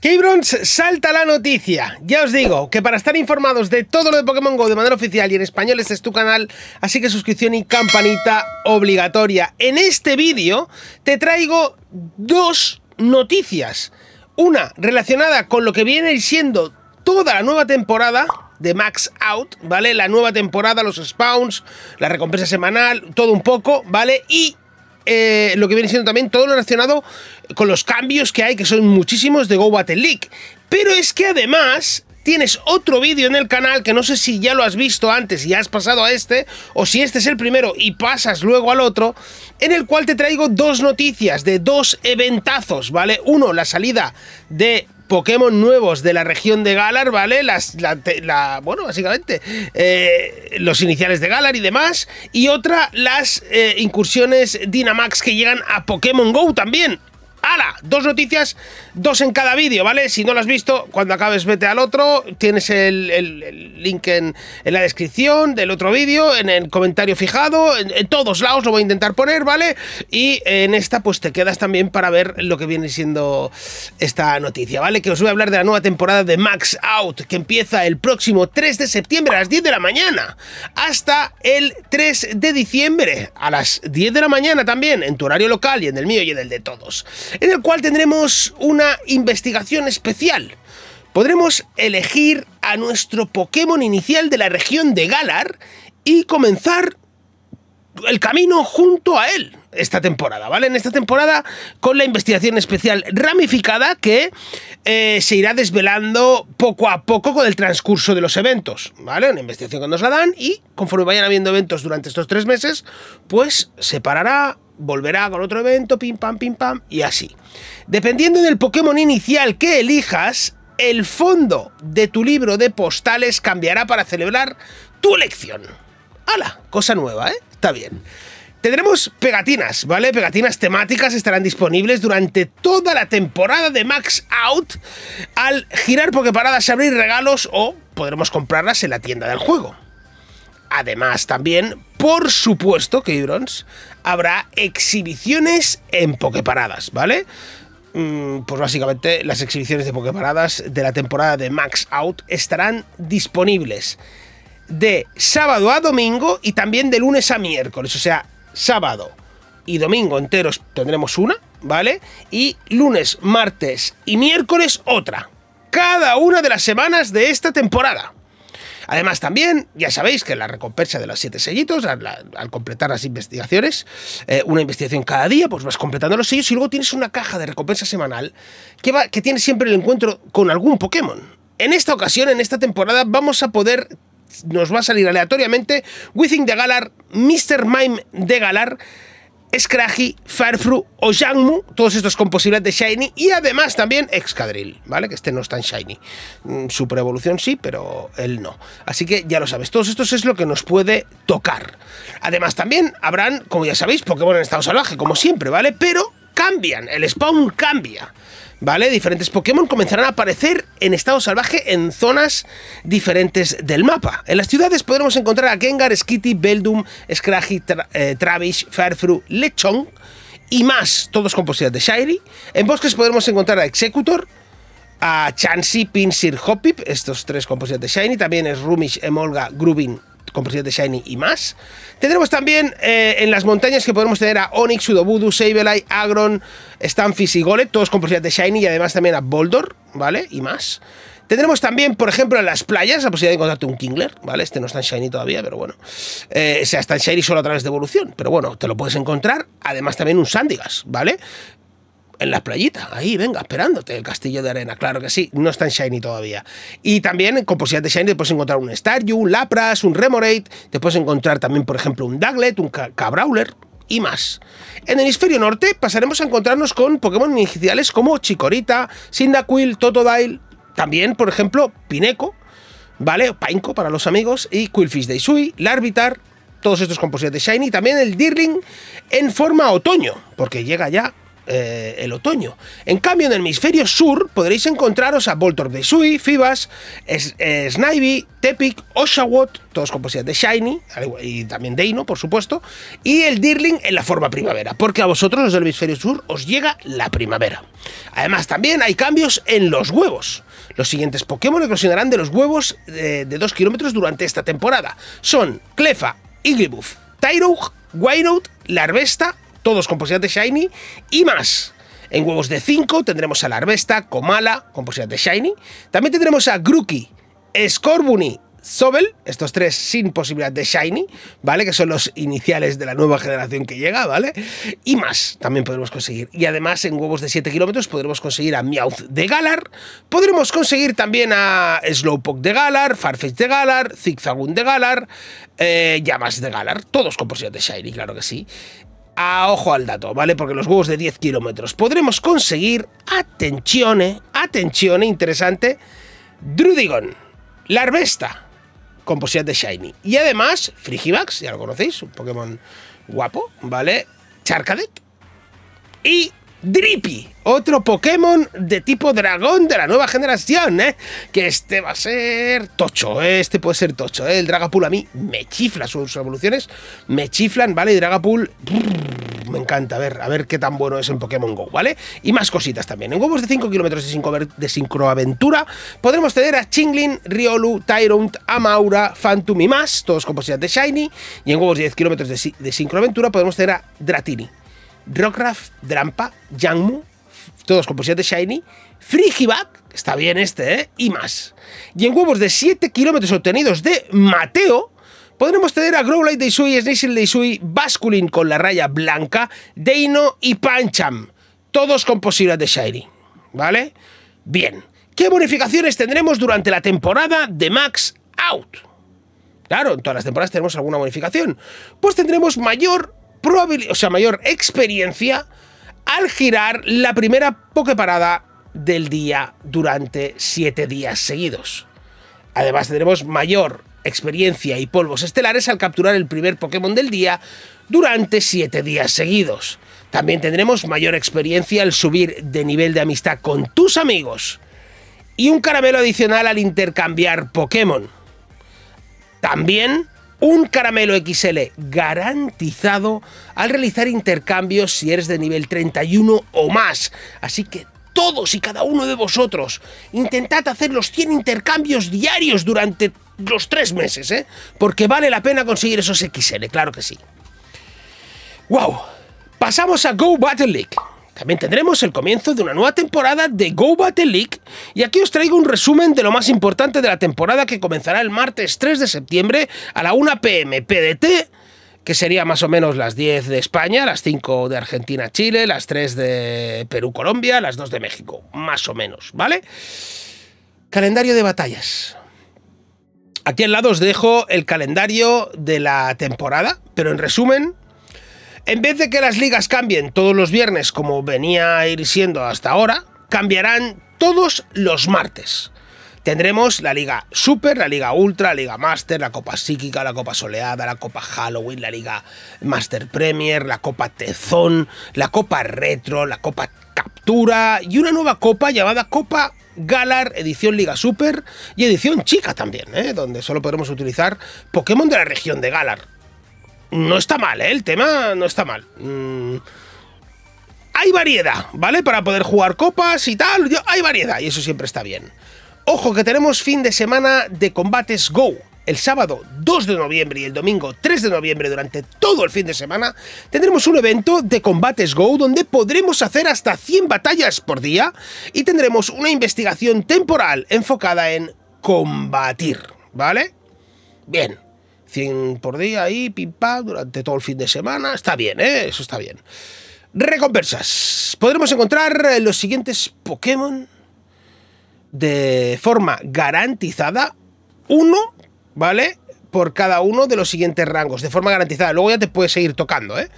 Keybrons salta la noticia. Ya os digo que para estar informados de todo lo de Pokémon GO de manera oficial y en español este es tu canal, así que suscripción y campanita obligatoria. En este vídeo te traigo dos noticias. Una relacionada con lo que viene siendo toda la nueva temporada de Max Out, ¿vale? La nueva temporada, los spawns, la recompensa semanal, todo un poco, ¿vale? Y eh, lo que viene siendo también todo lo relacionado con los cambios que hay, que son muchísimos de Go Battle League. Pero es que además tienes otro vídeo en el canal que no sé si ya lo has visto antes y has pasado a este, o si este es el primero y pasas luego al otro, en el cual te traigo dos noticias de dos eventazos, ¿vale? Uno, la salida de Pokémon nuevos de la región de Galar, ¿vale? Las, la, bueno, básicamente, eh, los iniciales de Galar y demás. Y otra, las eh, incursiones Dynamax que llegan a Pokémon Go también. ¡Hala! Dos noticias, dos en cada vídeo, ¿vale? Si no lo has visto, cuando acabes vete al otro. Tienes el, link en, la descripción del otro vídeo, en el comentario fijado, en, todos lados lo voy a intentar poner, ¿vale? Y en esta pues te quedas también para ver lo que viene siendo esta noticia, ¿vale? Que os voy a hablar de la nueva temporada de Max Out, que empieza el próximo 3 de septiembre a las 10 de la mañana, hasta el 3 de diciembre a las 10 de la mañana también, en tu horario local y en el mío y en el de todos en el cual tendremos una investigación especial. Podremos elegir a nuestro Pokémon inicial de la región de Galar y comenzar el camino junto a él esta temporada, ¿vale? En esta temporada con la investigación especial ramificada que eh, se irá desvelando poco a poco con el transcurso de los eventos, ¿vale? Una investigación que nos la dan y conforme vayan habiendo eventos durante estos tres meses, pues se parará volverá con otro evento, pim pam, pim pam, y así. Dependiendo del Pokémon inicial que elijas, el fondo de tu libro de postales cambiará para celebrar tu elección. ¡Hala! Cosa nueva, ¿eh? Está bien. Tendremos pegatinas, ¿vale? Pegatinas temáticas estarán disponibles durante toda la temporada de Max Out al girar Poképaradas abrir regalos o podremos comprarlas en la tienda del juego. Además, también por supuesto, que iBrons habrá exhibiciones en Poképaradas, ¿vale? Mm, pues básicamente las exhibiciones de Poképaradas de la temporada de Max Out estarán disponibles de sábado a domingo y también de lunes a miércoles. O sea, sábado y domingo enteros tendremos una, ¿vale? Y lunes, martes y miércoles otra. Cada una de las semanas de esta temporada. Además, también, ya sabéis que la recompensa de los siete sellitos, al, completar las investigaciones, eh, una investigación cada día, pues vas completando los sellos y luego tienes una caja de recompensa semanal que, va, que tiene siempre el encuentro con algún Pokémon. En esta ocasión, en esta temporada, vamos a poder nos va a salir aleatoriamente Within de Galar, Mr. Mime de Galar, Scraggy, Farfru o Yangmu, todos estos con de Shiny, y además también Excadrill, ¿vale? Que este no está en Shiny. Mm, super Evolución sí, pero él no. Así que ya lo sabes, todos estos es lo que nos puede tocar. Además también habrán, como ya sabéis, Pokémon en estado salvaje, como siempre, ¿vale? Pero cambian, el spawn cambia. ¿vale? Diferentes Pokémon comenzarán a aparecer en estado salvaje en zonas diferentes del mapa. En las ciudades podremos encontrar a Gengar, Skitty, Beldum, Scraggy, Travis, eh, Lechon y más, todos con de Shiny. En bosques podremos encontrar a Executor, a Chansey, Pinsir, Hoppip, estos tres con de Shiny. También es Rumish, Emolga, Grubin con de Shiny y más. Tendremos también eh, en las montañas que podremos tener a Onix, Sudobudu, Sableye, Agron, Stanfis y Golet, todos con de Shiny y además también a Boldor, ¿vale? Y más. Tendremos también, por ejemplo, en las playas la posibilidad de encontrarte un Kingler, ¿vale? Este no está en Shiny todavía, pero bueno. Eh, o sea, está en Shiny solo a través de evolución, pero bueno, te lo puedes encontrar. Además, también un Sandigas, ¿vale? en las playitas, ahí, venga, esperándote, el castillo de arena, claro que sí, no está en Shiny todavía. Y también en posibilidades de Shiny te puedes encontrar un Staryu, un Lapras, un Remoraid, te puedes encontrar también, por ejemplo, un Daglet, un Cabrawler, y más. En el hemisferio norte pasaremos a encontrarnos con Pokémon iniciales como Chikorita, Sindaquil, Totodile, también, por ejemplo, Pineco, ¿vale? Painco para los amigos, y Quillfish de Isui, Larvitar, todos estos composiciones de Shiny, también el Deerling en forma otoño, porque llega ya eh, el otoño. En cambio, en el hemisferio sur podréis encontraros a Voltorb de Sui, Fibas, eh, Snivy, Tepic, Oshawott, todos con de Shiny, y también Deino, por supuesto, y el Dirling en la forma primavera, porque a vosotros los del hemisferio sur os llega la primavera. Además, también hay cambios en los huevos. Los siguientes Pokémon que llenarán de los huevos eh, de, 2 kilómetros durante esta temporada. Son Clefa, Iglybuff, Tyrogue, Wynote, Larvesta, todos con posibilidad de Shiny y más. En huevos de 5 tendremos a Larvesta, Comala, con posibilidad de Shiny. También tendremos a Grookey, Scorbunny Sobel, estos tres sin posibilidad de Shiny, ¿vale? Que son los iniciales de la nueva generación que llega, ¿vale? Y más también podremos conseguir. Y además en huevos de 7 kilómetros podremos conseguir a Meowth de Galar, podremos conseguir también a Slowpoke de Galar, Farfetch de Galar, Zigzagoon de Galar, Llamas eh, de Galar, todos con posibilidad de Shiny, claro que sí ojo al dato, ¿vale? Porque los huevos de 10 kilómetros podremos conseguir, atención, eh, atención, eh, interesante, Drudigon, Larvesta, con posibilidad de Shiny. Y además, Frigivax, ya lo conocéis, un Pokémon guapo, ¿vale? Charcadet. Y Drippy, otro Pokémon de tipo dragón de la nueva generación, ¿eh? Que este va a ser tocho, ¿eh? este puede ser tocho, ¿eh? El Dragapool a mí me chifla, sus evoluciones me chiflan, ¿vale? Y Dragapool... me encanta, a ver, a ver qué tan bueno es en Pokémon GO, ¿vale? Y más cositas también. En huevos de 5 kilómetros de sincroaventura podremos tener a Chinglin, Riolu, Tyrant, Amaura, Phantom y más, todos con posibilidades de Shiny. Y en huevos de 10 kilómetros de, de sincroaventura podremos tener a Dratini, Rockraft, Drampa, Yangmu, todos con posibilidades de Shiny, Frigiback, está bien este, ¿eh? y más. Y en huevos de 7 kilómetros obtenidos de Mateo, podremos tener a Growlite de Isui, Sneasel de Isui, Basculin con la raya blanca, Deino y Pancham, todos con posibilidades de Shiny, ¿vale? Bien, ¿qué bonificaciones tendremos durante la temporada de Max Out? Claro, en todas las temporadas tenemos alguna bonificación. Pues tendremos mayor o sea, mayor experiencia al girar la primera pokeparada del día durante 7 días seguidos. Además tendremos mayor experiencia y polvos estelares al capturar el primer Pokémon del día durante 7 días seguidos. También tendremos mayor experiencia al subir de nivel de amistad con tus amigos. Y un caramelo adicional al intercambiar Pokémon. También un caramelo XL garantizado al realizar intercambios si eres de nivel 31 o más. Así que todos y cada uno de vosotros, intentad hacer los 100 intercambios diarios durante los 3 meses, ¿eh? porque vale la pena conseguir esos XL, claro que sí. ¡Wow! Pasamos a Go Battle League. También tendremos el comienzo de una nueva temporada de Go Battle League y aquí os traigo un resumen de lo más importante de la temporada que comenzará el martes 3 de septiembre a la 1 pm PDT que sería más o menos las 10 de España, las 5 de Argentina, Chile, las 3 de Perú, Colombia, las 2 de México, más o menos, ¿vale? Calendario de batallas. Aquí al lado os dejo el calendario de la temporada, pero en resumen, en vez de que las ligas cambien todos los viernes como venía ir siendo hasta ahora, cambiarán todos los martes. Tendremos la Liga Super, la Liga Ultra, la Liga Master, la Copa Psíquica, la Copa Soleada, la Copa Halloween, la Liga Master Premier, la Copa Tezón, la Copa Retro, la Copa Captura y una nueva copa llamada Copa Galar, edición Liga Super y edición Chica también, ¿eh? donde solo podremos utilizar Pokémon de la región de Galar no está mal, ¿eh? El tema no está mal. Mm. Hay variedad, ¿vale? Para poder jugar copas y tal, hay variedad y eso siempre está bien. Ojo que tenemos fin de semana de combates Go. El sábado 2 de noviembre y el domingo 3 de noviembre durante todo el fin de semana tendremos un evento de combates Go donde podremos hacer hasta 100 batallas por día y tendremos una investigación temporal enfocada en combatir, ¿vale? Bien, 100 por día ahí, pim pam, durante todo el fin de semana. Está bien, ¿eh? Eso está bien. Recompensas. Podremos encontrar eh, los siguientes Pokémon de forma garantizada. Uno, ¿vale? Por cada uno de los siguientes rangos, de forma garantizada. Luego ya te puedes seguir tocando, ¿eh?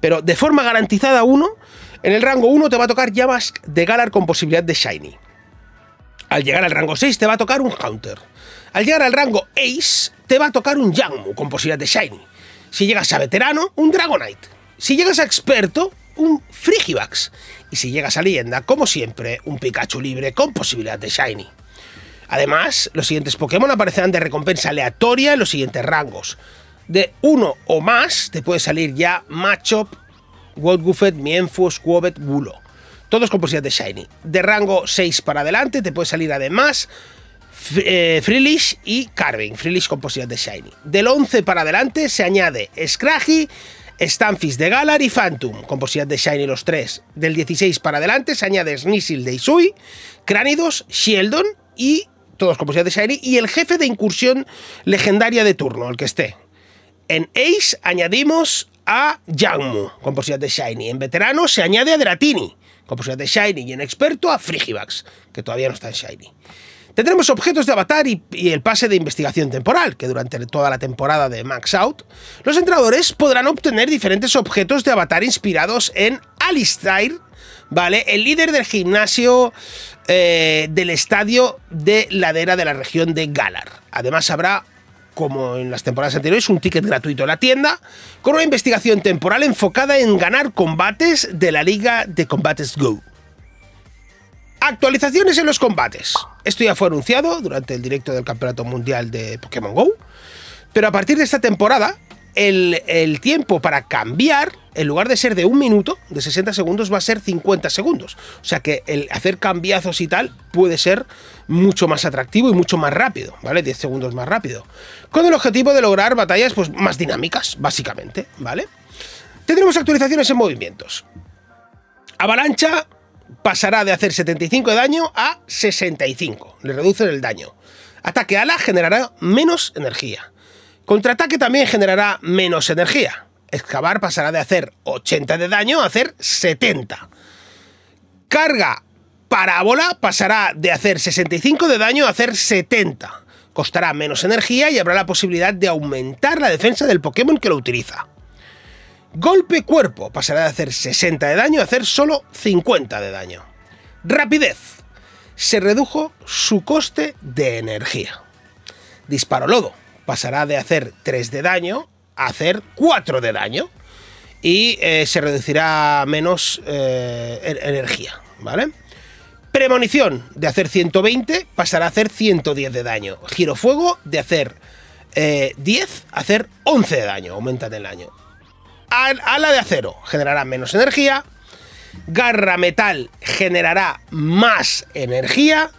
Pero de forma garantizada uno, en el rango 1 te va a tocar llamas de Galar con posibilidad de Shiny. Al llegar al rango 6 te va a tocar un Haunter. Al llegar al rango Ace, te va a tocar un Yangmu con posibilidad de Shiny. Si llegas a veterano, un Dragonite. Si llegas a experto, un Frigibax. Y si llegas a leyenda, como siempre, un Pikachu libre con posibilidad de Shiny. Además, los siguientes Pokémon aparecerán de recompensa aleatoria en los siguientes rangos. De uno o más te puede salir ya Machop, Woodguffet, Mienfo, Squobet, Bulo. Todos con posibilidad de Shiny. De rango 6 para adelante te puede salir además eh, Freelish y Carving, Freelish composición de Shiny. Del 11 para adelante se añade Scraggy, Stanfis de Galar y Phantom, composición de Shiny los tres. Del 16 para adelante se añade Snizzle de Isui, Cránidos Sheldon y todos posibilidad de Shiny, y el jefe de incursión legendaria de turno, el que esté. En Ace añadimos a con composición de Shiny. En Veterano se añade a Dratini, composición de Shiny. Y en Experto a Frigibax que todavía no está en Shiny. Tendremos objetos de avatar y, el pase de investigación temporal, que durante toda la temporada de Max Out, los entrenadores podrán obtener diferentes objetos de avatar inspirados en Alistair, ¿vale? El líder del gimnasio eh, del estadio de ladera de la región de Galar. Además habrá como en las temporadas anteriores, un ticket gratuito en la tienda, con una investigación temporal enfocada en ganar combates de la Liga de Combates Go. Actualizaciones en los combates. Esto ya fue anunciado durante el directo del Campeonato Mundial de Pokémon GO, pero a partir de esta temporada, el, tiempo para cambiar, en lugar de ser de un minuto, de 60 segundos, va a ser 50 segundos. O sea que el hacer cambiazos y tal puede ser mucho más atractivo y mucho más rápido, ¿vale? 10 segundos más rápido. Con el objetivo de lograr batallas pues, más dinámicas, básicamente, ¿vale? Tendremos actualizaciones en movimientos. Avalancha pasará de hacer 75 de daño a 65. Le reducen el daño. Ataque ala generará menos energía. Contraataque también generará menos energía. Excavar pasará de hacer 80 de daño a hacer 70. Carga parábola pasará de hacer 65 de daño a hacer 70. Costará menos energía y habrá la posibilidad de aumentar la defensa del Pokémon que lo utiliza. Golpe cuerpo pasará de hacer 60 de daño a hacer solo 50 de daño. Rapidez. Se redujo su coste de energía. Disparo lodo. Pasará de hacer 3 de daño a hacer 4 de daño. Y eh, se reducirá menos eh, energía. ¿Vale? Premonición de hacer 120 pasará a hacer 110 de daño. fuego, de hacer 10 eh, a hacer 11 de daño. aumenta el daño ala de acero generará menos energía, garra metal generará más energía,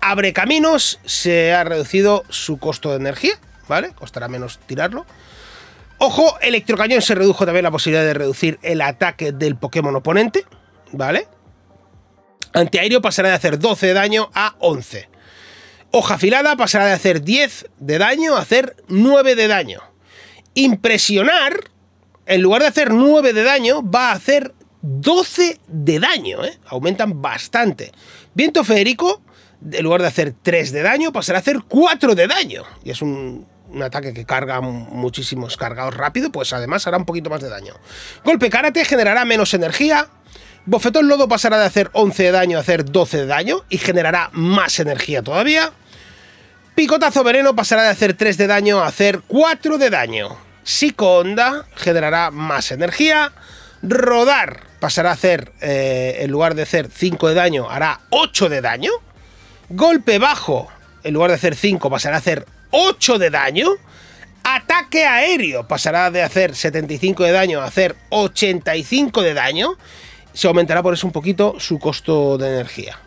abre caminos, se ha reducido su costo de energía, ¿vale? Costará menos tirarlo. Ojo, electrocañón se redujo también la posibilidad de reducir el ataque del Pokémon oponente, ¿vale? Antiaéreo pasará de hacer 12 de daño a 11. Hoja afilada pasará de hacer 10 de daño a hacer 9 de daño. Impresionar en lugar de hacer 9 de daño, va a hacer 12 de daño, ¿eh? aumentan bastante. Viento Federico, en lugar de hacer 3 de daño, pasará a hacer 4 de daño. Y es un, ataque que carga muchísimos cargados rápido, pues además hará un poquito más de daño. Golpe karate generará menos energía. Bofetón Lodo pasará de hacer 11 de daño a hacer 12 de daño y generará más energía todavía. Picotazo Veneno pasará de hacer 3 de daño a hacer 4 de daño psicoonda generará más energía. Rodar pasará a hacer, eh, en lugar de hacer 5 de daño, hará 8 de daño. Golpe bajo, en lugar de hacer 5, pasará a hacer 8 de daño. Ataque aéreo pasará de hacer 75 de daño a hacer 85 de daño. Se aumentará por eso un poquito su costo de energía.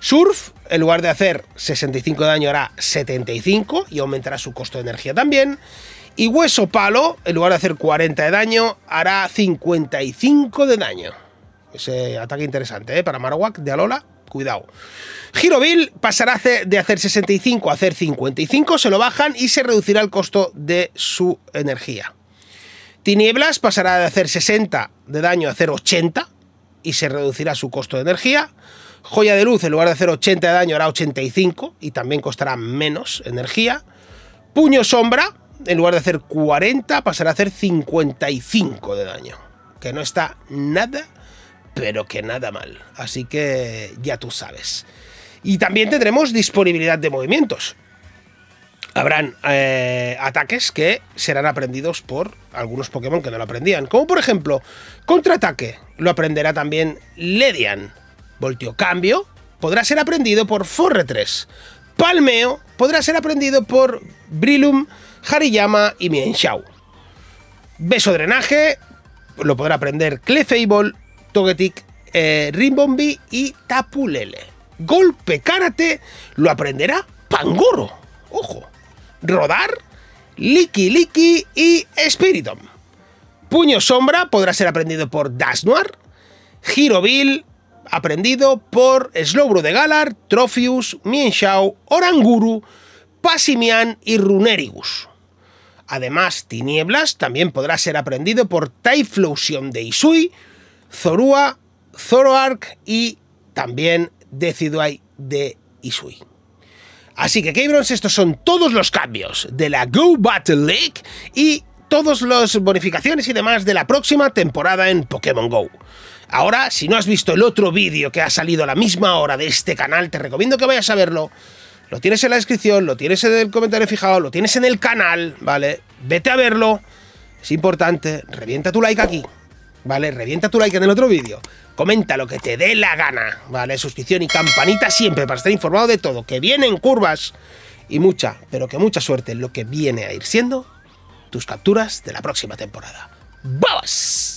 Surf, en lugar de hacer 65 de daño, hará 75 y aumentará su costo de energía también. Y Hueso Palo, en lugar de hacer 40 de daño, hará 55 de daño. Ese ataque interesante, ¿eh? Para Marowak de Alola, cuidado. Giroville pasará de hacer 65 a hacer 55, se lo bajan y se reducirá el costo de su energía. Tinieblas pasará de hacer 60 de daño a hacer 80 y se reducirá su costo de energía. Joya de luz, en lugar de hacer 80 de daño, hará 85 y también costará menos energía. Puño sombra en lugar de hacer 40, pasará a hacer 55 de daño. Que no está nada, pero que nada mal. Así que ya tú sabes. Y también tendremos disponibilidad de movimientos. Habrán eh, ataques que serán aprendidos por algunos Pokémon que no lo aprendían. Como por ejemplo, contraataque. Lo aprenderá también Ledian. Voltio cambio. Podrá ser aprendido por Forre 3. Palmeo podrá ser aprendido por Brilum, Hariyama y Shao. Beso drenaje lo podrá aprender Clefable, Togetic, eh, Rimbombi y Tapulele. Golpe karate lo aprenderá Pangoro. Ojo. Rodar, Liki Liki y Spiritom. Puño sombra podrá ser aprendido por Noir, Girovil aprendido por Slowbro de Galar, Trofius, Minshao, Oranguru, Pasimian y Runerigus. Además, Tinieblas también podrá ser aprendido por Typhlosion de Isui, Zorua, Zoroark y también Decidueye de Isui. Así que, Cabrons, estos son todos los cambios de la Go Battle League y todas las bonificaciones y demás de la próxima temporada en Pokémon GO. Ahora, si no has visto el otro vídeo que ha salido a la misma hora de este canal, te recomiendo que vayas a verlo. Lo tienes en la descripción, lo tienes en el comentario fijado, lo tienes en el canal, ¿vale? Vete a verlo. Es importante. Revienta tu like aquí. ¿vale? Revienta tu like en el otro vídeo. Comenta lo que te dé la gana, ¿vale? Suscripción y campanita siempre para estar informado de todo. Que vienen curvas y mucha, pero que mucha suerte en lo que viene a ir siendo tus capturas de la próxima temporada. ¡Vamos!